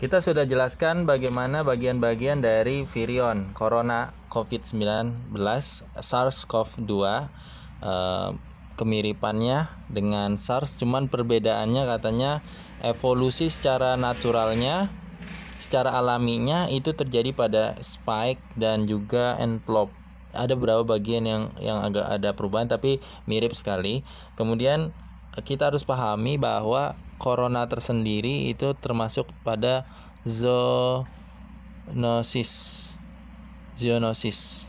Kita sudah jelaskan bagaimana bagian-bagian dari virion corona COVID-19 SARS-CoV-2 uh, eh, kemiripannya dengan SARS cuman perbedaannya katanya evolusi secara naturalnya secara alaminya itu terjadi pada spike dan juga envelope ada beberapa bagian yang yang agak ada perubahan tapi mirip sekali kemudian eh, kita harus pahami bahwa corona tersendiri itu termasuk pada zoonosis. Zoonosis.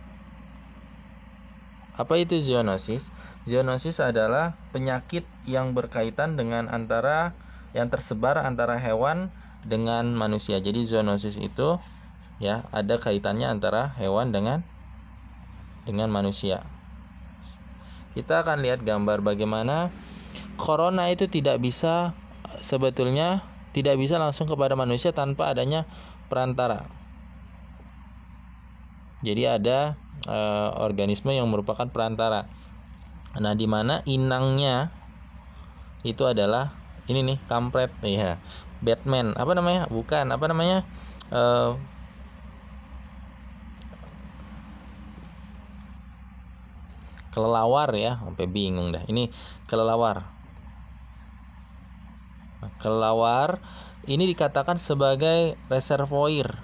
Apa itu zoonosis? Zoonosis adalah penyakit yang berkaitan dengan antara yang tersebar antara hewan dengan manusia. Jadi zoonosis itu ya ada kaitannya antara hewan dengan dengan manusia. Kita akan lihat gambar bagaimana corona itu tidak bisa sebetulnya tidak bisa langsung kepada manusia tanpa adanya perantara. Jadi ada e, organisme yang merupakan perantara. Nah, di mana inangnya itu adalah ini nih kampret ya. Batman, apa namanya? Bukan, apa namanya? E, kelelawar ya, sampai bingung dah. Ini kelelawar. Nah, kelawar ini dikatakan sebagai reservoir.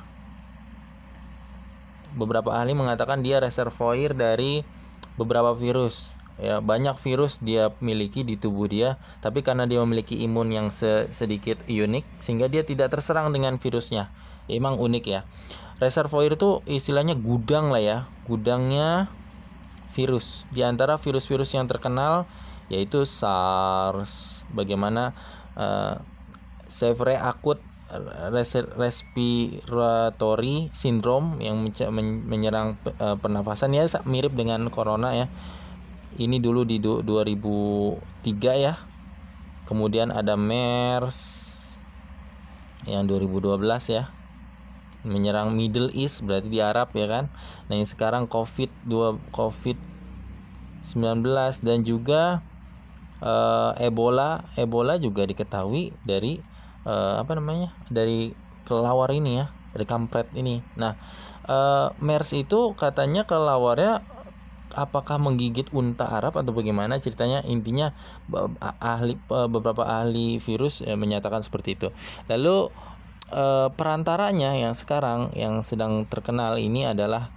Beberapa ahli mengatakan dia reservoir dari beberapa virus. Ya, banyak virus dia miliki di tubuh dia, tapi karena dia memiliki imun yang sedikit unik sehingga dia tidak terserang dengan virusnya. emang unik ya. Reservoir itu istilahnya gudang lah ya. Gudangnya virus. Di antara virus-virus yang terkenal yaitu SARS. Bagaimana uh, eh, severe akut respiratory syndrome yang menyerang eh, pernafasan ya mirip dengan corona ya. Ini dulu di 2003 ya. Kemudian ada MERS yang 2012 ya. Menyerang Middle East berarti di Arab ya kan. Nah, yang sekarang COVID-2 COVID 19 dan juga uh, Ebola Ebola juga diketahui dari uh, apa namanya dari kelawar ini ya dari kampret ini nah uh, MERS itu katanya kelawarnya apakah menggigit unta Arab atau bagaimana ceritanya intinya ahli beberapa ahli virus menyatakan seperti itu lalu perantaranya yang sekarang yang sedang terkenal ini adalah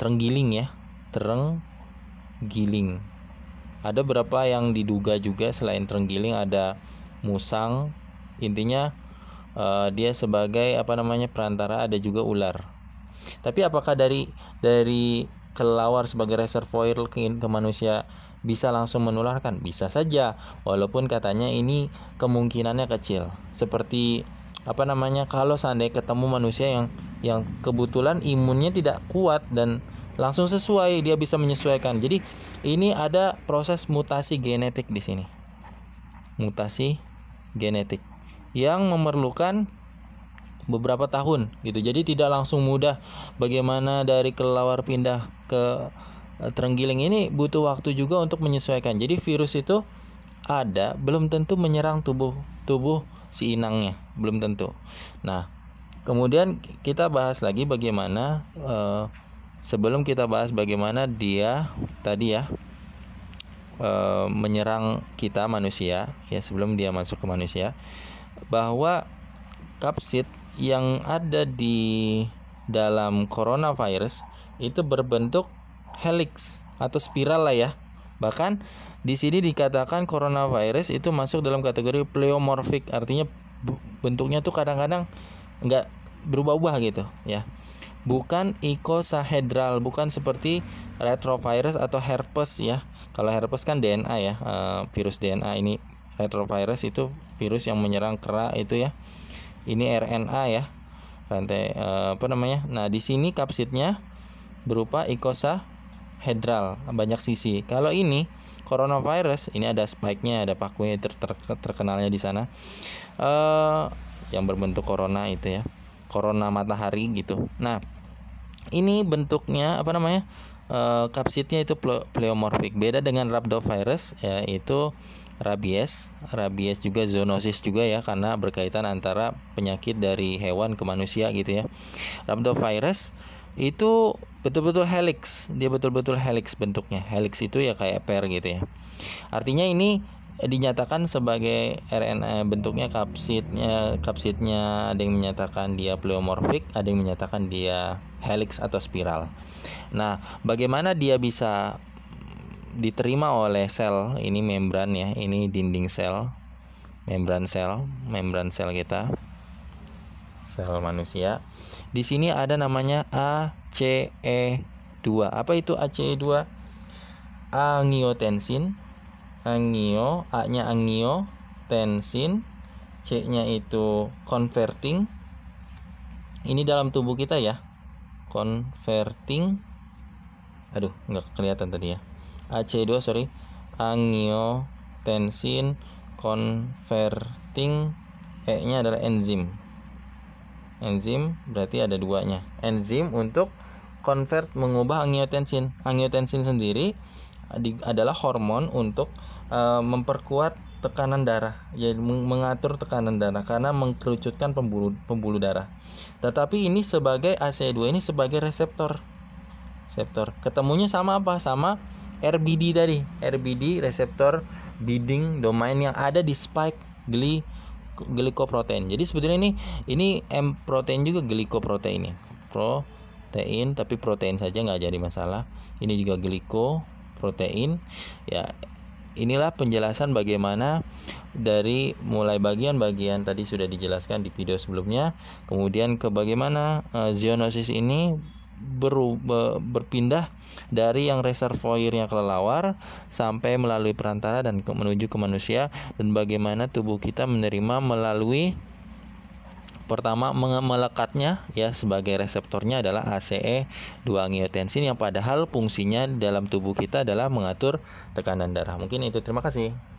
terenggiling ya terenggiling ada berapa yang diduga juga selain terenggiling ada musang. Intinya uh, dia sebagai apa namanya perantara ada juga ular. Tapi apakah dari dari kelelawar sebagai reservoir ke, ke manusia bisa langsung menularkan? Bisa saja, walaupun katanya ini kemungkinannya kecil. Seperti apa namanya kalau seandainya ketemu manusia yang yang kebetulan imunnya tidak kuat dan langsung sesuai dia bisa menyesuaikan. Jadi ini ada proses mutasi genetik di sini. Mutasi genetik yang memerlukan beberapa tahun gitu. Jadi tidak langsung mudah bagaimana dari kelelawar pindah ke eh, terenggiling ini butuh waktu juga untuk menyesuaikan. Jadi virus itu ada belum tentu menyerang tubuh tubuh si inangnya, belum tentu. Nah, Kemudian kita bahas lagi bagaimana eh, sebelum kita bahas bagaimana dia tadi ya eh, menyerang kita manusia ya sebelum dia masuk ke manusia bahwa kapsid yang ada di dalam coronavirus itu berbentuk helix atau spiral lah ya. Bahkan di sini dikatakan coronavirus itu masuk dalam kategori pleomorphic artinya bentuknya tuh kadang-kadang nggak berubah-ubah gitu ya bukan icosahedral, bukan seperti retrovirus atau herpes ya. Kalau herpes kan DNA ya, e, virus DNA ini retrovirus itu virus yang menyerang kera itu ya. Ini RNA ya, rantai e, apa namanya? Nah di sini kapsidnya berupa icosahedral, banyak sisi. Kalau ini coronavirus, ini ada spike-nya, ada pakunya ter ter terkenalnya di sana. eh yang berbentuk corona itu ya corona matahari gitu nah ini bentuknya apa namanya e, eh, kapsidnya itu pleomorfik beda dengan rhabdovirus itu rabies rabies juga zoonosis juga ya karena berkaitan antara penyakit dari hewan ke manusia gitu ya rhabdovirus itu betul-betul helix dia betul-betul helix bentuknya helix itu ya kayak per gitu ya artinya ini Eh, dinyatakan sebagai RNA bentuknya kapsidnya kapsidnya ada yang menyatakan dia pleomorfik ada yang menyatakan dia helix atau spiral nah bagaimana dia bisa diterima oleh sel ini membran ya ini dinding sel membran sel membran sel kita sel manusia di sini ada namanya ACE2 apa itu ACE2 angiotensin angio a nya angio tensin c nya itu converting ini dalam tubuh kita ya converting aduh nggak kelihatan tadi ya AC2 sorry Angio, tensin, converting E nya adalah enzim enzim berarti ada duanya enzim untuk convert mengubah angiotensin angiotensin sendiri adalah hormon untuk uh, memperkuat tekanan darah, yaitu mengatur tekanan darah karena mengkerucutkan pembuluh pembuluh darah. Tetapi ini sebagai ACE2 ini sebagai reseptor. Reseptor. Ketemunya sama apa? Sama RBD tadi. RBD reseptor bidding domain yang ada di spike gli glikoprotein. Jadi sebetulnya ini ini M protein juga glikoprotein ini. Protein tapi protein saja nggak jadi masalah. Ini juga gliko protein ya inilah penjelasan bagaimana dari mulai bagian-bagian tadi sudah dijelaskan di video sebelumnya kemudian ke bagaimana e, zoonosis ini berubah, berpindah dari yang reservoirnya kelelawar sampai melalui perantara dan ke, menuju ke manusia dan bagaimana tubuh kita menerima melalui Pertama, melekatnya ya sebagai reseptornya adalah e ACE2 angiotensin yang padahal fungsinya dalam tubuh kita adalah mengatur tekanan darah. Mungkin itu. Terima kasih.